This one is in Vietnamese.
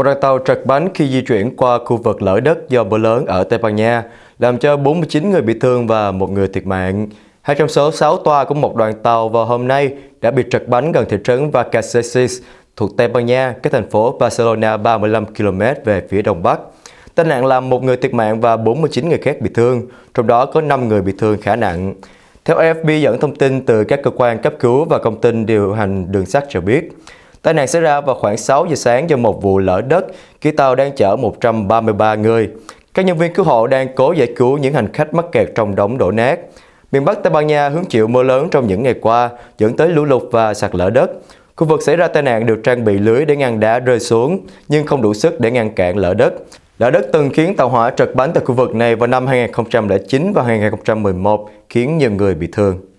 Một đoàn tàu trật bánh khi di chuyển qua khu vực lở đất do mưa lớn ở Tây Ban Nha, làm cho 49 người bị thương và một người thiệt mạng. Hai trong số 6 toa của một đoàn tàu vào hôm nay đã bị trật bánh gần thị trấn Vacacesis thuộc Tây Ban Nha, cách thành phố Barcelona 35 km về phía đông bắc. Tai nạn làm một người thiệt mạng và 49 người khác bị thương, trong đó có 5 người bị thương khá nặng. Theo AFP dẫn thông tin từ các cơ quan cấp cứu và công tin điều hành đường sắt cho biết, Tai nạn xảy ra vào khoảng 6 giờ sáng do một vụ lở đất khi tàu đang chở 133 người. Các nhân viên cứu hộ đang cố giải cứu những hành khách mắc kẹt trong đống đổ nát. Miền Bắc Tây Ban Nha hứng chịu mưa lớn trong những ngày qua, dẫn tới lũ lụt và sạt lở đất. Khu vực xảy ra tai nạn được trang bị lưới để ngăn đá rơi xuống, nhưng không đủ sức để ngăn cản lở đất. Lở đất từng khiến tàu hỏa trật bánh tại khu vực này vào năm 2009 và 2011, khiến nhiều người bị thương.